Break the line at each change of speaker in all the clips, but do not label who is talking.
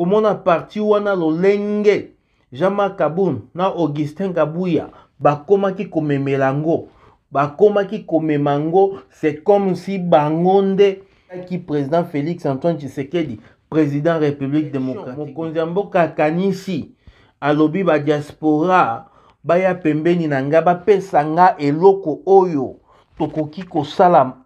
komona parti wana lolenge jean-marc kabun na augustin kabuya bakomaki komemela yango bakomaki komema yango c'est comme si bango nde aki président félix antoine tshisekedi président république démocratique mokonzi ya mboka akanisi alobi badiaspora baya pembeni na ngai bapesa nga eloko oyo tokoki kosala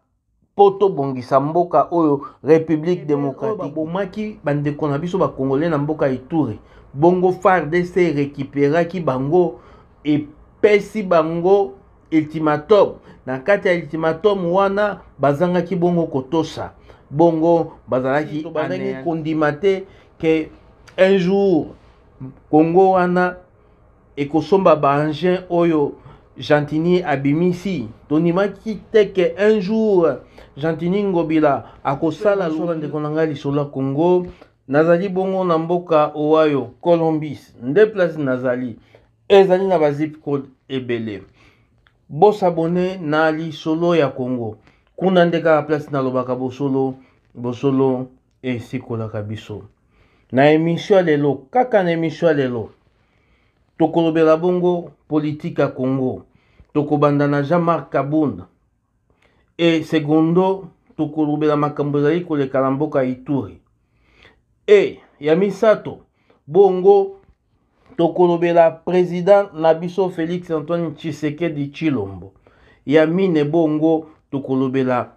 mpo tobongisa mboka oyo république démocratiquebomaki bandeko na biso bakongolais na mboka ituri bongo fardc erécupéraki bango epesi bango ultimatum na kati ya ultimatum wana bazangaki bongo kotosa bongo bazalaki bazangi kondima te ke un jour kongo wana ekosomba baengin oyo Jantini abimisi tondimaki te ke un jour jantini ngobila akosala lokola ndeko na ngai lisolo ya congo nazali bongo na mboka owayo colombis nde place nazali ezali na bazip code ebele bosabone na lisolo ya congo kuna nde kaka place nalobaka bosolo bosolo esikolaka biso na emission ya lelo kaka na emission ya lelo tokolobela bongo politike ya congo tokobanda na jean-marc kabunda e sekondo tokolobela makambo ezali koleka na mboka ya ituri e ya misato bongo tokolobela président na biso félix antoine tshisekedi tshilombo ya mine bongo tokolobela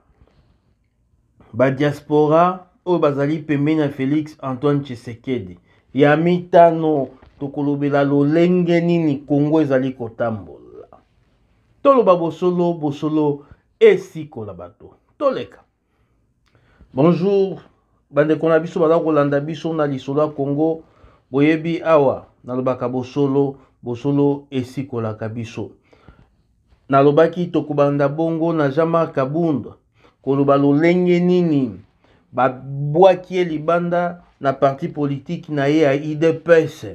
badiaspora oyo bazali pembeni ya félix antoine tshisekedi ya mitano tokolobela lolenge nini kongo ezali kotambola toloba bosolo bosolo esikola bato toleka bonjour bandeko na biso baza kolanda biso na lisolo ya kongo boyebi awa nalobaka bosolo bosolo esikolaka biso nalobaki tokobanda bongo na jean-marc kabunda koloba lolenge nini babwaki ye libanda na parti politike na ye ya idps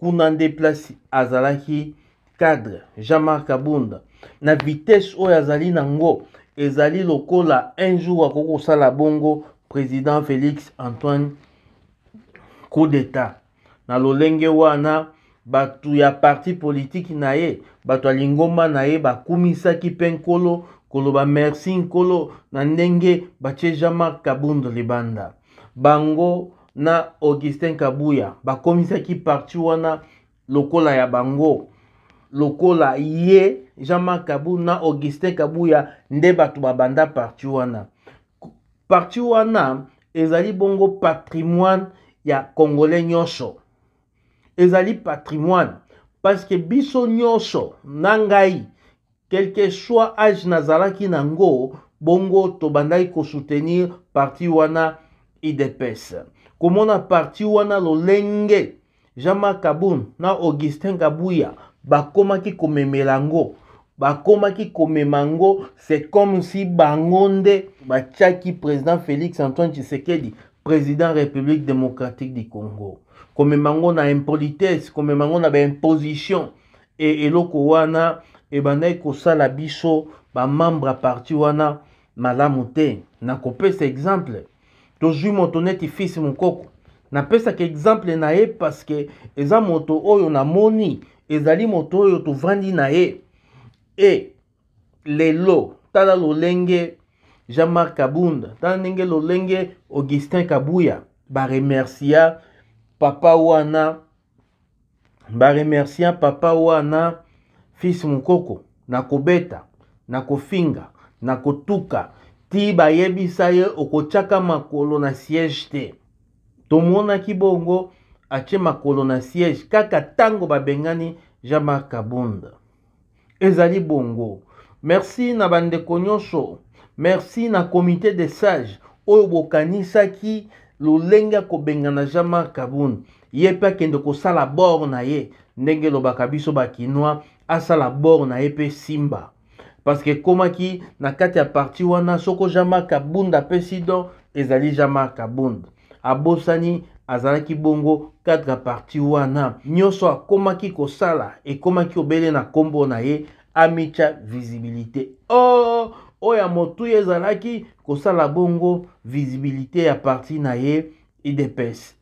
kuna nde place azalaki cadre jean-marc abunda na vitese oyo azali nango ezali lokola un jour akokosala bongo président félix antoine coup d'état na lolenge wana bato ya parti politiki na ye bato ya lingomba na ye bakumisaki mpe nkolo koloba merci nkolo na ndenge batie jean-marc kabund libanda bango na augustin kabuya bakomisaki parti wana lokola ya bango lokola ye jean-marc kabu na augustin kabuya nde bato babanda parti wana parti wana ezali bongo patrimoine ya congolais nyonso ezali patrimoine parceke biso nyonso na ngai quelque soit age nazalaki nango bongo tobandaki kosoutenir parti wana idps komona parti wana lolenge jean-marc kabun na augustin kabuya bakomaki komemela yango bakomaki komema yango c'est comme si bango nde batiaki président félix antoine tshisekedi président république démocratique du congo komema yango na impolitesse komema yango na baimposition e eloko wana ebandaki kosala biso bamembre ya parti wana malamu te na kopesa exemple tozwi moto neti fils mokoko napesaka exemple na ye parceke eza moto oyo namoni ezali moto oyo tovandi na ye e lelo tala lolenge jean-marc kabunda tala ndenge lolenge augustin kabuya baremercia papa wana baremercia papa wana fils mokoko nakobeta nakofinga nakotuka ti bayebisa ye okotyaka makolo na siège te tomonaki bongo atie makolo na siège kaka ntango babengani jean-marc kabunda ezali bongo merci na bandeko nyonso merci na comité de sage oyo bokanisaki lolenge ya kobengana jean-marc kabunda ye mpe akende kosala bor na ye ndenge elobaka biso bakinwa asala bor na ye mpe simba parceke ekomaki na kati ya parti wana soko jama kabund apesi don ezali jama kabund abosani azalaki bongo kadre parti wana nyonso akomaki kosala ekomaki kobele na nkombo na ye amitya visibilité o oh, oyo motuya ezalaki kosala bongo visibilité ya parti na ye idps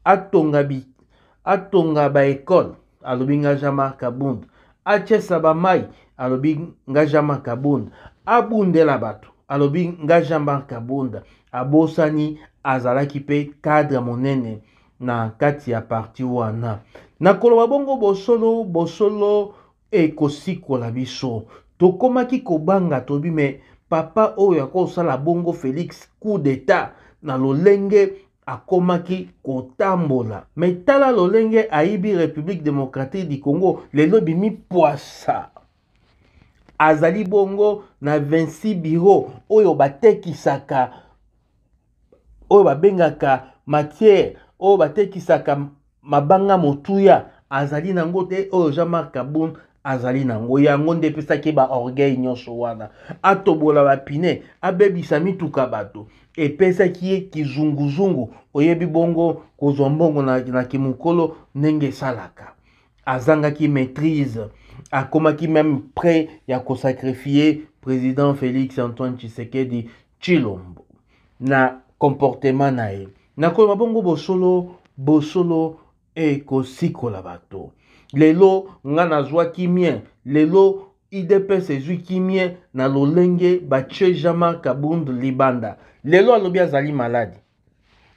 atonga baekole alobi nga jama kabund atyesa bamai alobi nga jean marc abunda abundela bato alobi nga jean marc abunda abosani azalaki mpe cadre monene na kati ya parti wana na koloba bongo bosolo bosolo ekosikola biso tokomaki kobanga tobi me papa oyo akosala bongo félix coup d'état na lolenge akomaki kotambola me tala lolenge ayibi république démocratique du congo lelo ebimi pwasa azali bongo na 26 biro oyo batekisaka oyo babengaka matière oyo batekisaka mabanga motuya azali nango te oyo jean marc abun azali nango yango nde epesaki baorgueil nyonso wana atobola bapine abebisa mituka bato epesaki ye kizunguzungu oyebi bongo kozwa mbongo na, na kimokolo ndenge esalaka azangaki maîtrise akomaki meme près ya kosakrifie président félix antoine tshisekedi tshilombo na comportement na ye nakolema bongo bosolo bosolo ekosikola bato lelo nga nazwaki mien lelo idps ezwiki mien na lolenge batie jean-marc kabund libanda lelo alobi azali maladi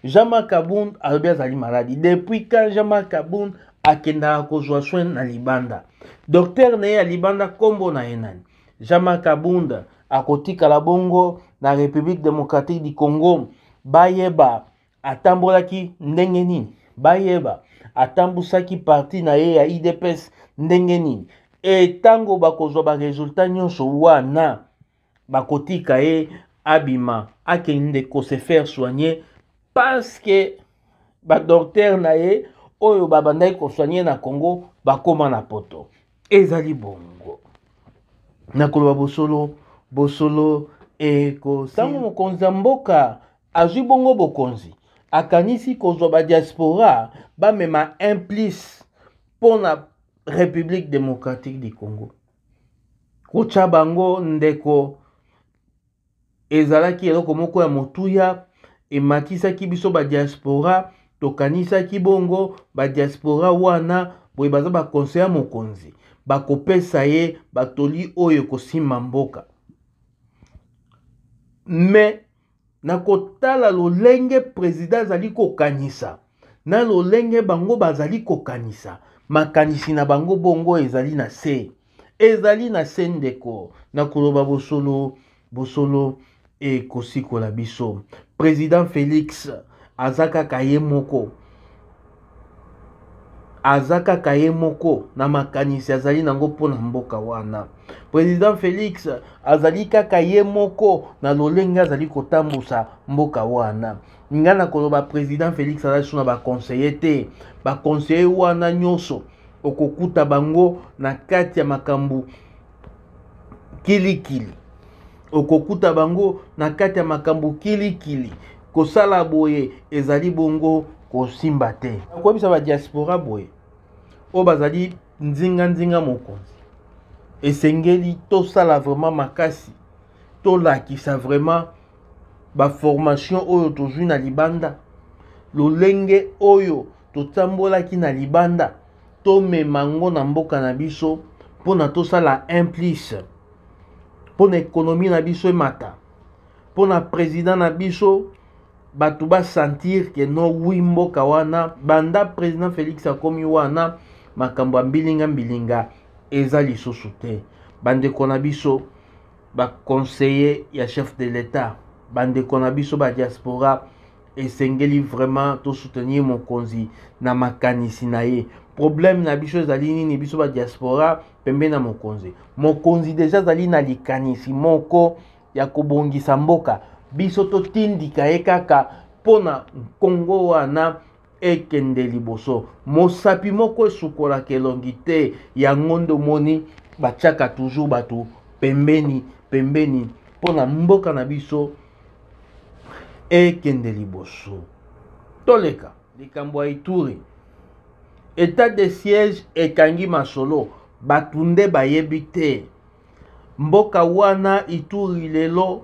jean-marc kabund alobi azali maladi depuis quand jean-marc kabund akendaka kozwa soin na libanda docteur na ye ya libanda nkombo na ye nani jean-marc kabunda akotikala bongo na république démocratique du congo bayeba atambolaki ndenge nini bayeba atambusaki parti na ye ya idps ndenge nini entango bakozwa baresultat nyonso wana bakotika ye abima akende kosefaire soigne parceke badoktere na ye oyo babandaki kosoigne na congo bakóma na poto ezali bongo nakoloba bosolo bosolo ekosi ntango mokonzi ya mboka azwi bongo bokonzi akanisi kozwa badiaspora bamema implice mpo na république démocratique du congo kotya bango ndeko ezalaki eloko moko ya motuya ematisaki biso badiaspora tokanisaki bongo badiaspora wana boye baza bakonseil ya mokonzi bakopesa ye batoli oyo kosimba mboka me na kotala lolenge président azali kokanisa na lolenge bango bazali kokanisa makanisi na bango bongo ezali na se ezali na se ndeko na koloba bosolo bosolo ekosikola biso président félix aza kaka ye moko aza kaka ye moko na makanisi azali nango mpona mboka wana président félix azali kaka ye moko na lolenge azali kotambusa mboka wana ngai na koloba président félix azali so na baconseiller te baconseiller wana nyonso okokuta bango na kati ya makambo kilikili okokuta bango na kati ya makambo kilikili kosala boye ezali bongo kosimba te akoyebisa badiaspora boye oyo bazali nzinganzinga mokonzi esengeli tosala vraiment makasi tolakisa vraiment baformation oyo tozwi na libanda lolenge oyo totambolaki na libanda tomema ngo na mboka na biso mpo na tosala implice mpo na ekonomi na biso emata mpo na président na biso bato basentir ke no wi mboka wana banda président félix akomi wana makambo ya mbilinga-mbilinga eza lisusu te bandeko na biso baconseiller ya chef de l'état bandeko na biso badiaspora esengeli vraiment tosoutenir mokonzi na makanisi na ye problème na biso ezali nini biso badiaspora pembeni ya mokonzi mokonzi deja azali na likanisi moko ya kobongisa mboka biso totindika ye kaka mpona nkongo wana ekende liboso mosapi moko esukolaka elongi te yango ndomoni batiaka toujours bato pembeni pembeni mpona mboka na biso ekende liboso toleka likambo ya ituri etat de siège ekangi masolo bato nde bayebi te mboka wana ituri lelo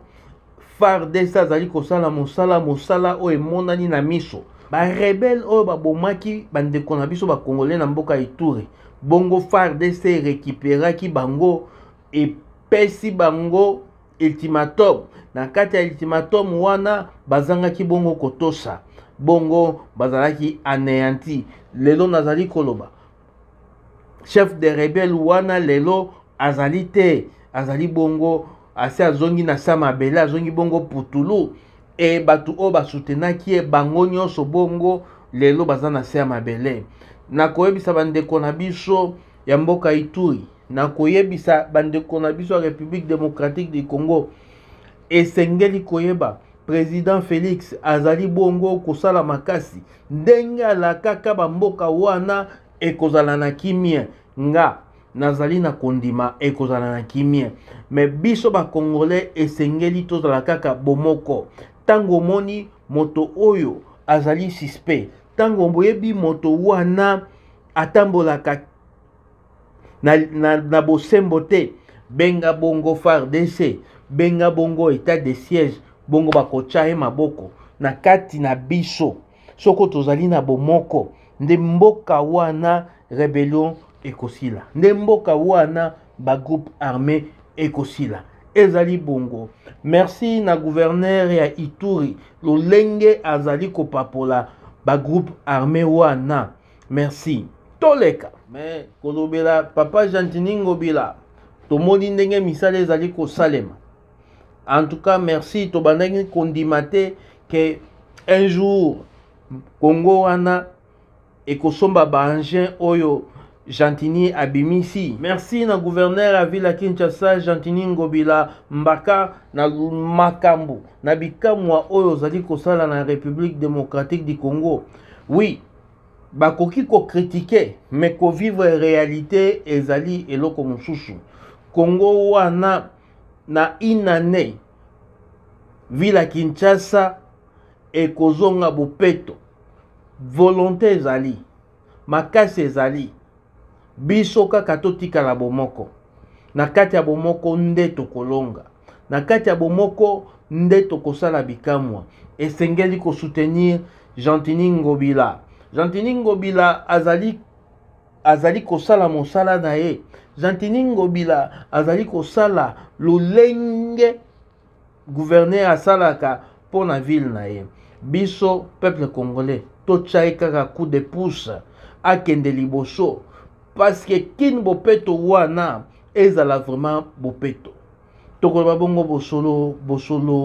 fardes azali kosala mosala mosala oyo emonani na miso barebele oyo babomaki bandeko na biso bakongolais na mboka ya ituri bongo fardes erekiperaki bango epesi bango ultimatum na kati ya ultimatum wana bazangaki bongo kotosa bongo bazalaki aneanti lelo nazali koloba chef de rebele wana lelo azali te azali bongo ase azongi na se mabele azongi bongo putulu e bato oyo basutenaki ye bango nyonso bongo lelo baza na se ya mabele nakoyebisa bandeko na biso ya mboka ituri nakoyebisa bandeko na biso ya république démocratique du congo esengeli koyeba président félix azali bongo kosala makasi ndenge alakaka bamboka wana ekozala na kimia nga nazali na kondima ekozala na kimia me biso bacongolais esengeli tozala kaka bomoko ntango omoni moto oyo azali suspect ntango boyebi moto wana atambolaka na, na, na bosembo te benga bongo fardc benga bongo etat de siège bongo bakotya ye maboko na kati na biso soko tozali na bomoko nde mboka wana rebellion ekosila nde mboka wana groupe armé ekosila ezali bongo merci na gouverneur ya ituri lolenge azali kopapola groupe armé wana merci toleka me kolobela papa bila. Bila. tomoni ndenge misale ezali kosalema en tout cas merci tobanengi Kondimate te ke un jour kongo wana ekosomba baengin oyo Jantini Abimisi. Merci na gouverneur la ville Kinshasa Jantini Ngobila Mbaka na Makambu, na oyo Zali kosala na République démocratique du Congo. Oui, bakoki mais me vivre réalité ezali eloko mosusu. Congo wana na inane ville de Kinshasa ekozonga bopeto. Volonté Zali Makase Zali biso kaka totikala bomoko na kati ya bomoko nde tokolonga na kati ya bomoko nde tokosala bikamwa esengeli kosoutenir gentini ngobila gentini ngobila azali, azali kosala mosala na ye gentini ngobila azali kosala lolenge guverner asalaka mpo na ville na ye biso peuple congolais totyaye kaka coup de pouce akende liboso parceke kini bopeto wana ezala vraiment bopeto tokoloba bongo bosolo bosolo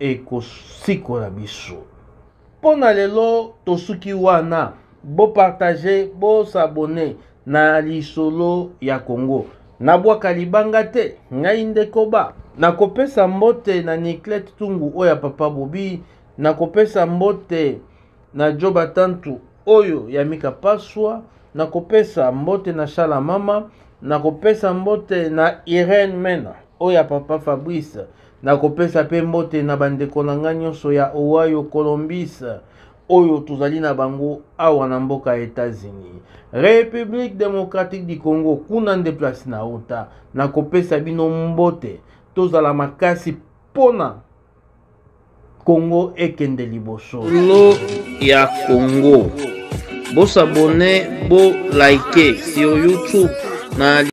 ekosikola biso mpo na lelo tosuki wana bopartage bosabone na lisolo ya kongo nabwaka libanga te ngai ndekoba nakopesa mbote na niklete tungu oyo ya papa bobi nakopesa mbote na job atantu oyo ya mikapaswa nakopesa mbote na shala mama nakopesa mbote na irene mena oyo ya papa fabrice nakopesa mpe mbote na bandeko na ngai nyonso ya ohio colombis oyo tozali na bango awa na mboka ya etats-unis république démocratique du congo kuna nde place na ota nakopesa bino mbote tozala makasi mpona kongo ekende liboso lo ya kongo bosabone bolike sur youtube na